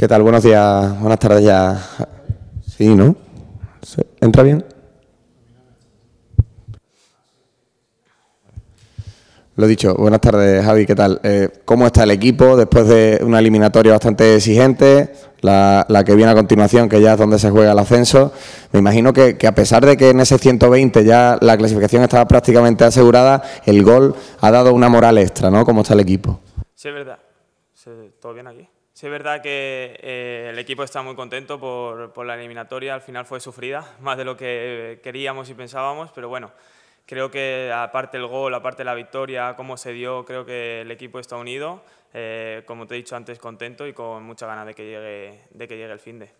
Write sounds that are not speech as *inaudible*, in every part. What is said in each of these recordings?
¿Qué tal? Buenos días, buenas tardes ya. Sí, ¿no? ¿Entra bien? Lo dicho, buenas tardes Javi, ¿qué tal? Eh, ¿Cómo está el equipo después de una eliminatoria bastante exigente? La, que viene a continuación, que ya es donde se juega el ascenso. Me imagino que, que, a pesar de que en ese 120 ya la clasificación estaba prácticamente asegurada, el gol ha dado una moral extra, ¿no? ¿Cómo está el equipo? Sí, es verdad. ¿Todo bien aquí? es verdad que eh, el equipo está muy contento por, la eliminatoria. Al final fue sufrida, *laughs* más de lo que queríamos y pensábamos, pero bueno, creo que aparte el gol, aparte la victoria, cómo se dio, creo que el equipo está unido, eh, como te he dicho antes, contento y con mucha ganas de que llegue, de que llegue el fin de.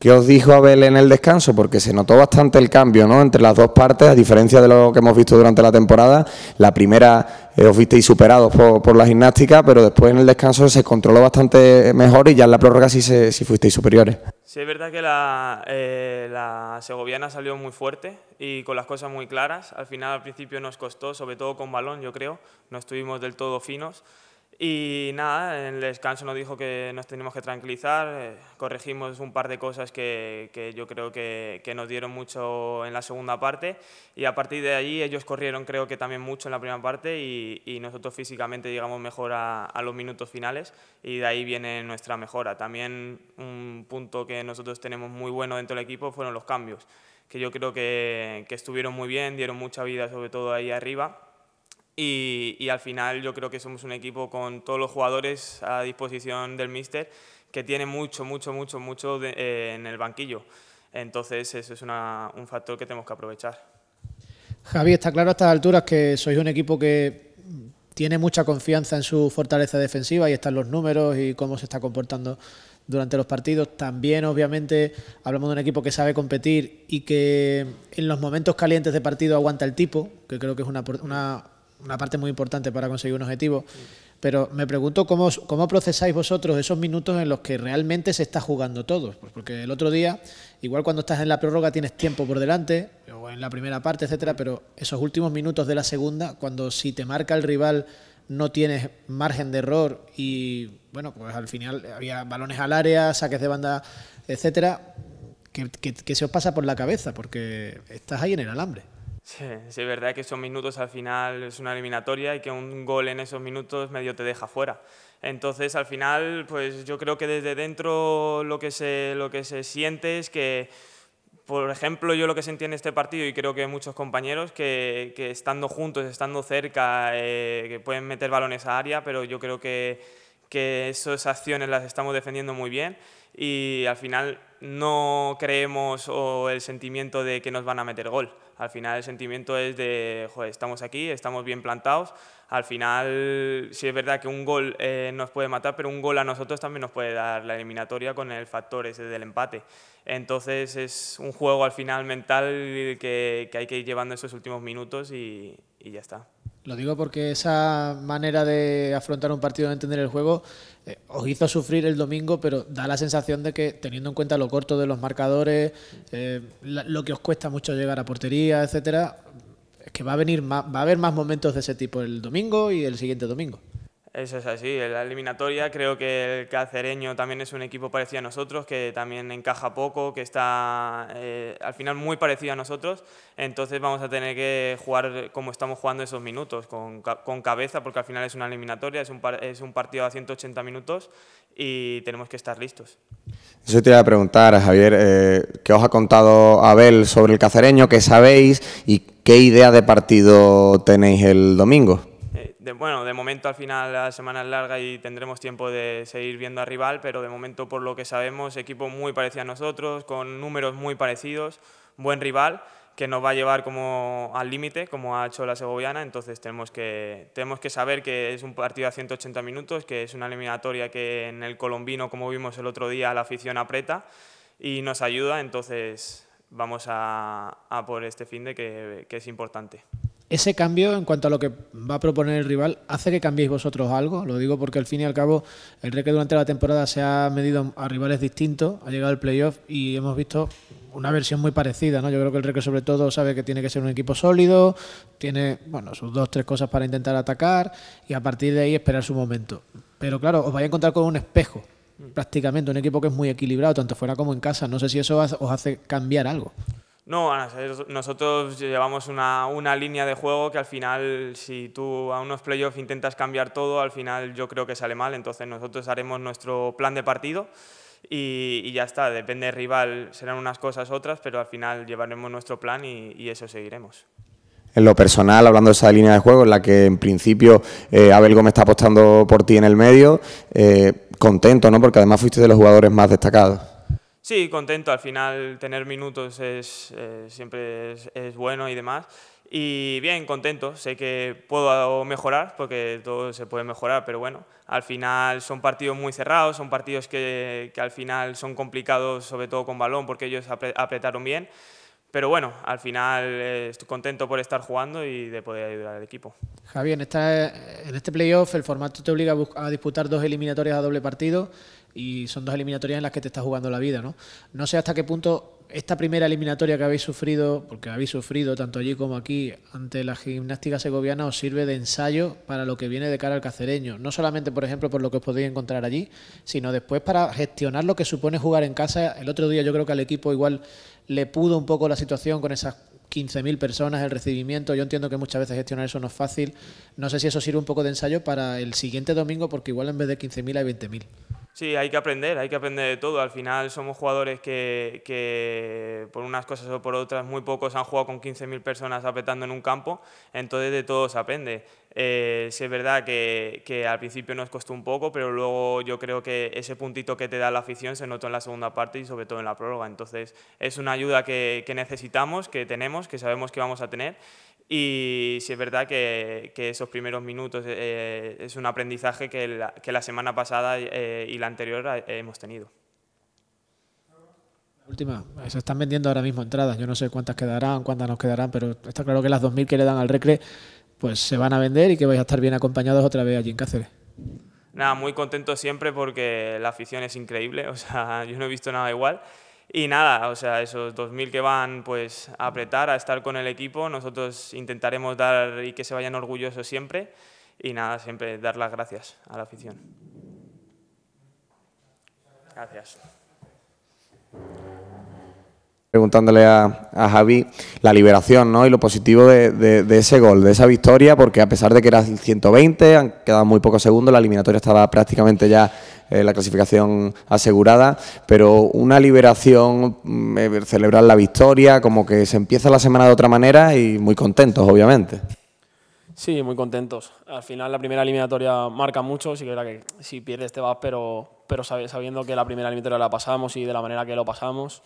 ¿Qué os dijo Abel en el descanso? Porque se notó bastante el cambio, ¿no? Entre las dos partes, a diferencia de lo que hemos visto durante la temporada. La primera eh, os visteis superados por, la gimnástica, pero después en el descanso se controló bastante mejor y ya en la prórroga sí, se, fuisteis superiores. Sí, es verdad que la, eh, la segoviana salió muy fuerte y con las cosas muy claras. Al final, al principio nos costó, sobre todo con balón, yo creo. No estuvimos del todo finos. Y nada, en el descanso nos dijo que nos teníamos que tranquilizar, eh, corregimos un par de cosas que, que yo creo que, que, nos dieron mucho en la segunda parte y a partir de allí ellos corrieron creo que también mucho en la primera parte y, y nosotros físicamente llegamos mejor a, a, los minutos finales y de ahí viene nuestra mejora. También un punto que nosotros tenemos muy bueno dentro del equipo fueron los cambios, que yo creo que, que estuvieron muy bien, dieron mucha vida sobre todo ahí arriba y, al final yo creo que somos un equipo con todos los jugadores a disposición del míster que tiene mucho, mucho, mucho, mucho eh, en el banquillo. Entonces eso es un factor que tenemos que aprovechar. Javi, está claro a estas alturas que sois un equipo que tiene mucha confianza en su fortaleza defensiva y están los números y cómo se está comportando durante los partidos. También, obviamente, hablamos de un equipo que sabe competir y que en los momentos calientes de partido aguanta el tipo, que creo que es una una parte muy importante para conseguir un objetivo. Pero me pregunto cómo, cómo procesáis vosotros esos minutos en los que realmente se está jugando todo. Pues porque el otro día, igual cuando estás en la prórroga tienes tiempo por delante, o en la primera parte, etcétera, pero esos últimos minutos de la segunda, cuando si te marca el rival no tienes margen de error y bueno, pues al final había balones al área, saques de banda, etcétera, que se os pasa por la cabeza porque estás ahí en el alambre. Sí, es verdad que esos minutos al final es una eliminatoria y que un gol en esos minutos medio te deja fuera. Entonces, al final, pues yo creo que desde dentro lo que se, lo que se siente es que, por ejemplo, yo lo que sentí en este partido y creo que muchos compañeros que, estando juntos, estando cerca, eh, que pueden meter balones a área, pero yo creo que que esas acciones las estamos defendiendo muy bien y al final no creemos o el sentimiento de que nos van a meter gol. Al final el sentimiento es de, joder, estamos aquí, estamos bien plantados. Al final sí es verdad que un gol eh, nos puede matar, pero un gol a nosotros también nos puede dar la eliminatoria con el factor ese del empate. Entonces es un juego al final mental que, hay que ir llevando esos últimos minutos y ya está. Lo digo porque esa manera de afrontar un partido, de entender el juego, eh, os hizo sufrir el domingo, pero da la sensación de que, teniendo en cuenta lo corto de los marcadores, eh, lo que os cuesta mucho llegar a portería, etcétera, es que va a venir va a haber más momentos de ese tipo el domingo y el siguiente domingo. Eso es así, la eliminatoria creo que el cacereño también es un equipo parecido a nosotros, que también encaja poco, que está eh, al final muy parecido a nosotros, entonces vamos a tener que jugar como estamos jugando esos minutos, con, cabeza, porque al final es una eliminatoria, es un, partido a 180 minutos y tenemos que estar listos. Eso te iba a preguntar, Javier, eh, ¿qué os ha contado Abel sobre el cacereño? ¿Qué sabéis y qué idea de partido tenéis el domingo? de, bueno, de momento al final la semana es larga y tendremos tiempo de seguir viendo al rival, pero de momento por lo que sabemos, equipo muy parecido a nosotros, con números muy parecidos, buen rival que nos va a llevar como al límite, como ha hecho la segoviana, entonces tenemos que, tenemos que saber que es un partido a 180 minutos, que es una eliminatoria que en el colombino, como vimos el otro día, la afición aprieta y nos ayuda, entonces vamos a, a por este fin de que, que es importante ese cambio en cuanto a lo que va a proponer el rival, ¿hace que cambiéis vosotros algo? Lo digo porque al fin y al cabo el que durante la temporada se ha medido a rivales distintos, ha llegado el playoff y hemos visto una versión muy parecida, ¿no? Yo creo que el Reque sobre todo sabe que tiene que ser un equipo sólido, tiene, bueno, sus dos, tres cosas para intentar atacar y a partir de ahí esperar su momento. Pero claro, os vais a encontrar con un espejo, prácticamente, un equipo que es muy equilibrado, tanto fuera como en casa. No sé si eso os hace cambiar algo. No, nosotros llevamos una, línea de juego que al final, si tú a unos playoffs intentas cambiar todo, al final yo creo que sale mal. Entonces nosotros haremos nuestro plan de partido y, ya está. Depende del rival, serán unas cosas otras, pero al final llevaremos nuestro plan y, eso seguiremos. En lo personal, hablando de esa línea de juego en la que en principio Abelgo eh, Abel Gómez está apostando por ti en el medio, eh, contento, ¿no? Porque además fuiste de los jugadores más destacados. Sí, contento. Al final tener minutos es, eh, siempre es, bueno y demás. Y bien, contento. Sé que puedo mejorar, porque todo se puede mejorar, pero bueno, al final son partidos muy cerrados, son partidos que al final son complicados, sobre todo con balón, porque ellos apretaron bien. Pero bueno, al final eh, estoy contento por estar jugando y de poder ayudar al equipo. Javier, en, este playoff el formato te obliga a, a, disputar dos eliminatorias a doble partido y son dos eliminatorias en las que te estás jugando la vida, ¿no? No sé hasta qué punto esta primera eliminatoria que habéis sufrido, porque habéis sufrido tanto allí como aquí, ante la gimnástica segoviana, os sirve de ensayo para lo que viene de cara al cacereño. No solamente, por ejemplo, por lo que os podéis encontrar allí, sino después para gestionar lo que supone jugar en casa. El otro día yo creo que al equipo igual le pudo un poco la situación con esas 15.000 personas, el recibimiento. Yo entiendo que muchas veces gestionar eso no es fácil. No sé si eso sirve un poco de ensayo para el siguiente domingo, porque igual en vez de 15.000 hay 20.000. Sí, hay que aprender, hay que aprender de todo. Al final somos jugadores que, por unas cosas o por otras, muy pocos han jugado con 15.000 personas apretando en un campo, entonces de todo se aprende. Eh, es verdad que, al principio nos costó un poco, pero luego yo creo que ese puntito que te da la afición se notó en la segunda parte y sobre todo en la prórroga. Entonces es una ayuda que necesitamos, que tenemos, que sabemos que vamos a tener y sí es verdad que, esos primeros minutos eh, es un aprendizaje que la, semana pasada eh, y la anterior eh, hemos tenido. última, se están vendiendo ahora mismo entradas. Yo no sé cuántas quedarán, cuántas nos quedarán, pero está claro que las 2.000 que le dan al Recre pues se van a vender y que vais a estar bien acompañados otra vez allí en Cáceres. Nada, muy contento siempre porque la afición es increíble. *laughs* O sea, yo no he visto nada igual. Y nada, o sea, esos 2.000 que van pues, a apretar, a estar con el equipo, nosotros intentaremos dar y que se vayan orgullosos siempre. Y nada, siempre dar las gracias a la afición. Gracias preguntándole a, Javi la liberación ¿no? y lo positivo de, ese gol, de esa victoria, porque a pesar de que era 120, han quedado muy pocos segundos, la eliminatoria estaba prácticamente ya eh, la clasificación asegurada, pero una liberación, mm, eh, celebrar la victoria, como que se empieza la semana de otra manera y muy contentos, obviamente. Sí, muy contentos. Al final la primera eliminatoria marca mucho, sí que era que si pierdes te vas, pero, pero sabiendo que la primera eliminatoria la pasamos y de la manera que lo pasamos.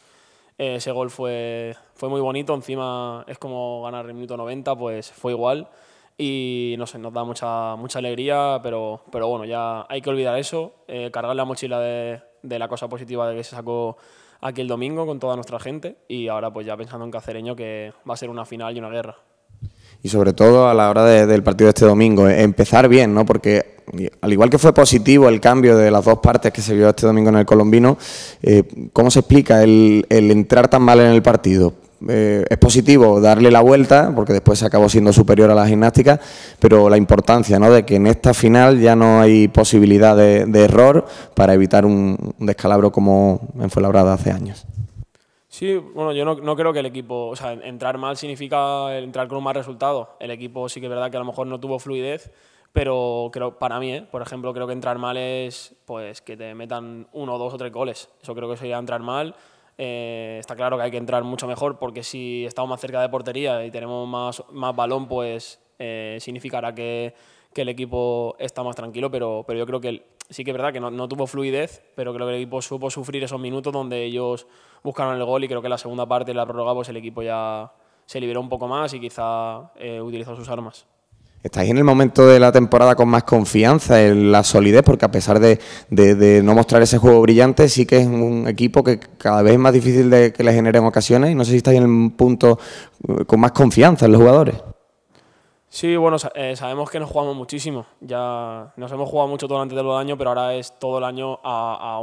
Eh, ese gol fue, fue muy bonito, encima es como ganar el minuto 90, pues fue igual y no sé, nos da mucha, mucha alegría, pero, pero bueno, ya hay que olvidar eso, eh, cargar la mochila de, la cosa positiva de que se sacó aquí el domingo con toda nuestra gente y ahora pues ya pensando en Cacereño que va a ser una final y una guerra. Y sobre todo a la hora del partido de este domingo, eh, empezar bien, ¿no? Porque al igual que fue positivo el cambio de las dos partes que se vio este domingo en el colombino, eh, ¿cómo se explica el, entrar tan mal en el partido? Eh, es positivo darle la vuelta, porque después se acabó siendo superior a la gimnástica, pero la importancia ¿no? de que en esta final ya no hay posibilidad de, error para evitar un, descalabro como en Fuenlabrada hace años. Sí, bueno, yo no, no, creo que el equipo, o sea, entrar mal significa entrar con un mal resultado. El equipo sí que es verdad que a lo mejor no tuvo fluidez, pero creo, para mí, ¿eh? por ejemplo, creo que entrar mal es pues, que te metan uno, dos o tres goles. Eso creo que sería entrar mal. Eh, está claro que hay que entrar mucho mejor porque si estamos más cerca de portería y tenemos más, más balón, pues eh, significará que, el equipo está más tranquilo, pero, pero yo creo que sí que es verdad que no, tuvo fluidez, pero creo que el equipo supo sufrir esos minutos donde ellos buscaron el gol y creo que la segunda parte, de la prórroga, pues el equipo ya se liberó un poco más y quizá utilizó sus armas. Estáis en el momento de la temporada con más confianza, en la solidez, porque a pesar de, no mostrar ese juego brillante, sí que es un equipo que cada vez es más difícil de que le generen ocasiones y no sé si estáis en el punto eh, con más confianza en los jugadores. Sí, bueno, eh, sabemos que nos jugamos muchísimo. Ya nos hemos jugado mucho todo el año, pero ahora es todo el año a, a un